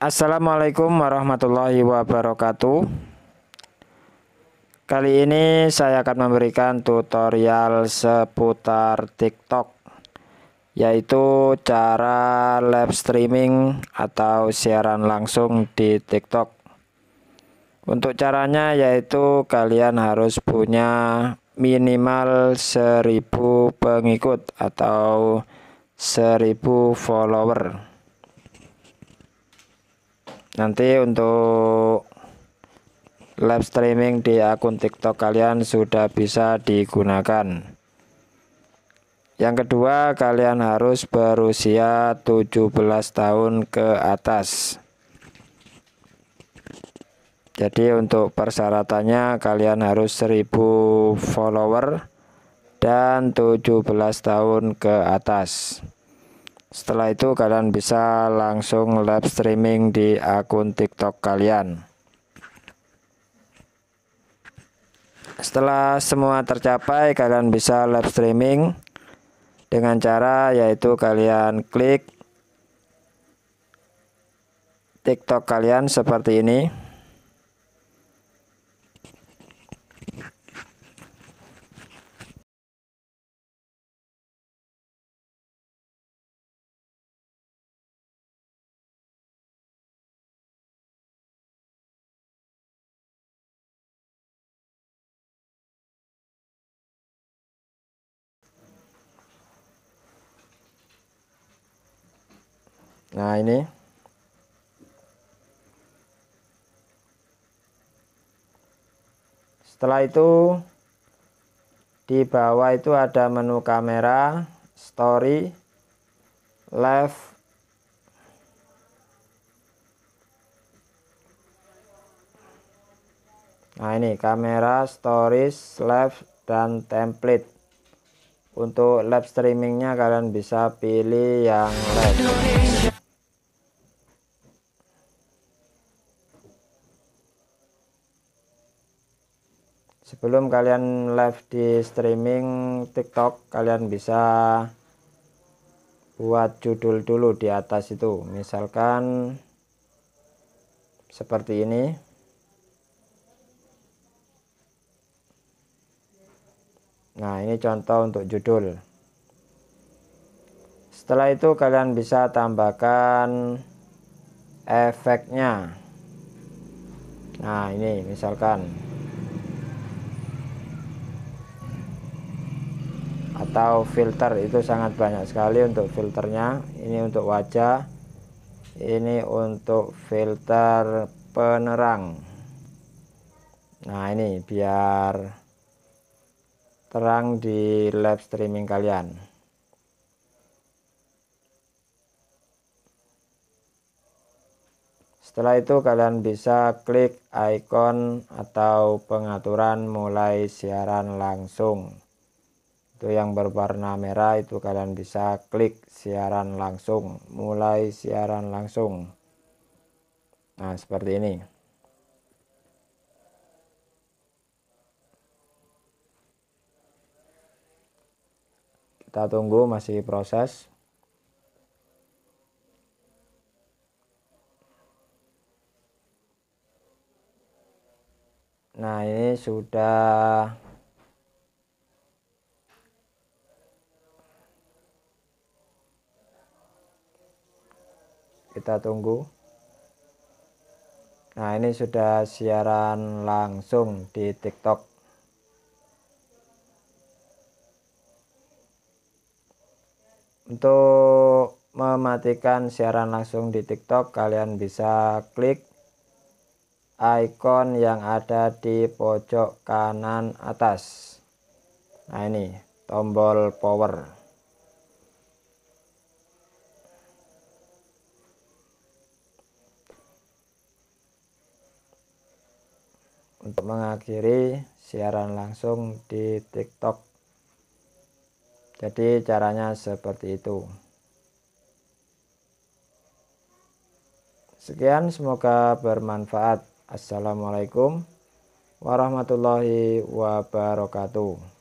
Assalamualaikum warahmatullahi wabarakatuh Kali ini saya akan memberikan tutorial seputar TikTok Yaitu cara live streaming atau siaran langsung di TikTok Untuk caranya yaitu kalian harus punya minimal 1000 pengikut atau 1000 follower nanti untuk live streaming di akun tiktok kalian sudah bisa digunakan yang kedua kalian harus berusia 17 tahun ke atas jadi untuk persyaratannya kalian harus 1000 follower dan 17 tahun ke atas setelah itu kalian bisa langsung live streaming di akun TikTok kalian. Setelah semua tercapai, kalian bisa live streaming dengan cara yaitu kalian klik TikTok kalian seperti ini. Nah, ini. Setelah itu di bawah itu ada menu kamera, story, live Nah, ini kamera, stories, live dan template. Untuk live streamingnya kalian bisa pilih yang live. sebelum kalian live di streaming TikTok kalian bisa buat judul dulu di atas itu misalkan seperti ini nah ini contoh untuk judul setelah itu kalian bisa tambahkan efeknya nah ini misalkan atau filter itu sangat banyak sekali untuk filternya ini untuk wajah ini untuk filter penerang nah ini biar terang di live streaming kalian setelah itu kalian bisa klik icon atau pengaturan mulai siaran langsung itu yang berwarna merah itu kalian bisa klik siaran langsung mulai siaran langsung nah seperti ini kita tunggu masih proses Nah ini sudah kita tunggu nah ini sudah siaran langsung di tiktok untuk mematikan siaran langsung di tiktok kalian bisa klik icon yang ada di pojok kanan atas nah ini tombol power untuk mengakhiri siaran langsung di TikTok. Jadi caranya seperti itu. Sekian semoga bermanfaat. Assalamualaikum warahmatullahi wabarakatuh.